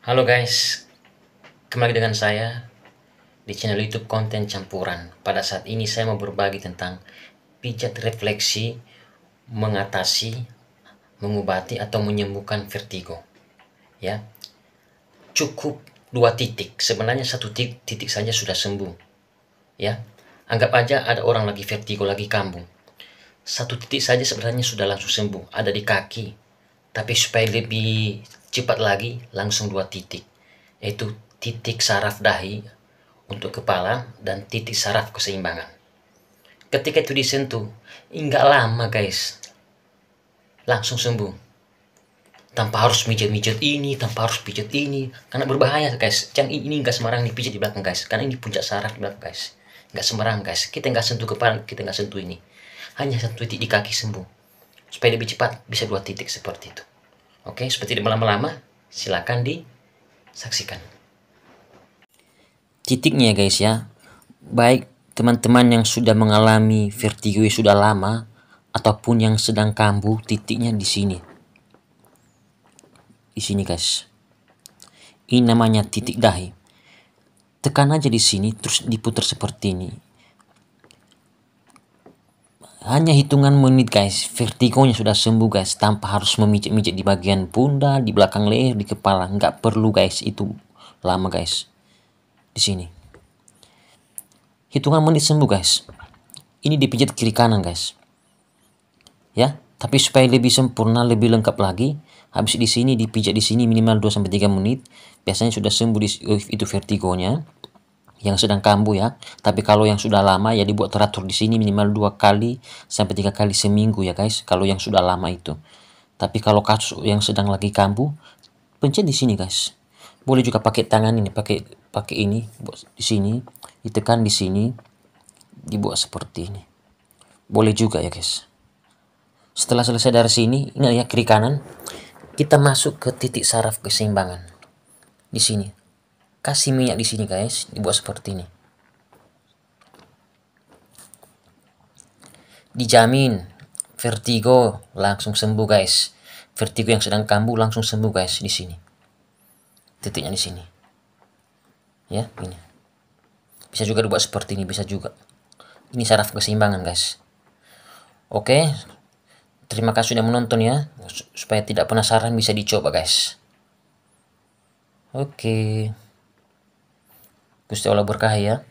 Halo guys, kembali dengan saya di channel YouTube konten campuran. Pada saat ini saya mau berbagi tentang pijat refleksi mengatasi, mengobati atau menyembuhkan vertigo. Ya, cukup dua titik. Sebenarnya satu titik, titik saja sudah sembuh. Ya, anggap aja ada orang lagi vertigo, lagi kambuh. Satu titik saja sebenarnya sudah langsung sembuh. Ada di kaki, tapi supaya lebih cepat lagi langsung dua titik yaitu titik saraf dahi untuk kepala dan titik saraf keseimbangan ketika itu disentuh nggak lama guys langsung sembuh tanpa harus mijat-mijat ini tanpa harus pijat ini karena berbahaya guys yang ini nggak sembarang dipijat di belakang guys karena ini puncak saraf di belakang guys nggak sembarang guys kita nggak sentuh kepala kita nggak sentuh ini hanya satu titik di kaki sembuh supaya lebih cepat bisa dua titik seperti itu Oke, seperti tidak melama-lama, silakan disaksikan. Titiknya ya, guys ya, baik teman-teman yang sudah mengalami vertigo sudah lama ataupun yang sedang kambuh, titiknya di sini. Di sini guys. Ini namanya titik dahi. Tekan aja di sini terus diputar seperti ini hanya hitungan menit guys vertigonya sudah sembuh guys tanpa harus memijit-mijit di bagian pundak di belakang leher di kepala nggak perlu guys itu lama guys di sini hitungan menit sembuh guys ini dipijat kiri kanan guys ya tapi supaya lebih sempurna lebih lengkap lagi habis di sini dipijat di sini minimal 2 3 menit biasanya sudah sembuh di, itu vertigonya yang sedang kambuh ya. Tapi kalau yang sudah lama ya dibuat teratur di sini minimal dua kali sampai tiga kali seminggu ya guys. Kalau yang sudah lama itu. Tapi kalau kasus yang sedang lagi kambuh, pencet di sini guys. Boleh juga pakai tangan ini, pakai pakai ini buat di sini, ditekan di sini, dibuat seperti ini. Boleh juga ya guys. Setelah selesai dari sini, ini ya kiri kanan, kita masuk ke titik saraf keseimbangan. Di sini, kasih minyak di sini guys dibuat seperti ini dijamin vertigo langsung sembuh guys vertigo yang sedang kambuh langsung sembuh guys di sini titiknya di sini ya ini bisa juga dibuat seperti ini bisa juga ini saraf keseimbangan guys oke terima kasih sudah menonton ya supaya tidak penasaran bisa dicoba guys oke Gusti Allah berkah ya